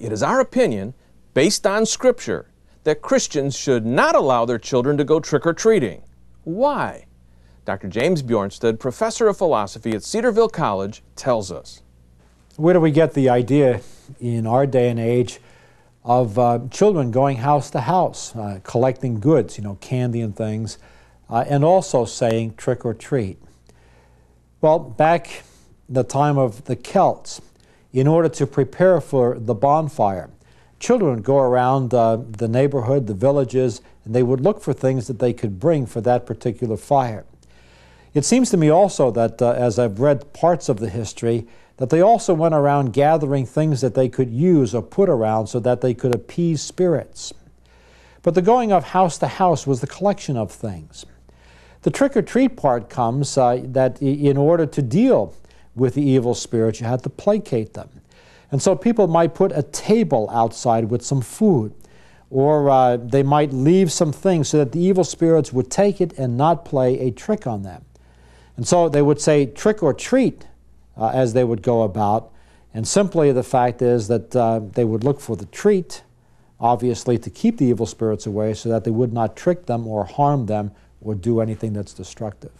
It is our opinion, based on Scripture, that Christians should not allow their children to go trick or treating. Why? Dr. James Bjornsted, professor of philosophy at Cedarville College, tells us. Where do we get the idea in our day and age of uh, children going house to house, uh, collecting goods, you know, candy and things, uh, and also saying trick or treat? Well, back the time of the Celts, in order to prepare for the bonfire. Children go around uh, the neighborhood, the villages, and they would look for things that they could bring for that particular fire. It seems to me also that, uh, as I've read parts of the history, that they also went around gathering things that they could use or put around so that they could appease spirits. But the going of house to house was the collection of things. The trick or treat part comes uh, that in order to deal with the evil spirits, you had to placate them. And so people might put a table outside with some food, or uh, they might leave some things so that the evil spirits would take it and not play a trick on them. And so they would say trick or treat uh, as they would go about. And simply the fact is that uh, they would look for the treat, obviously, to keep the evil spirits away so that they would not trick them or harm them or do anything that's destructive.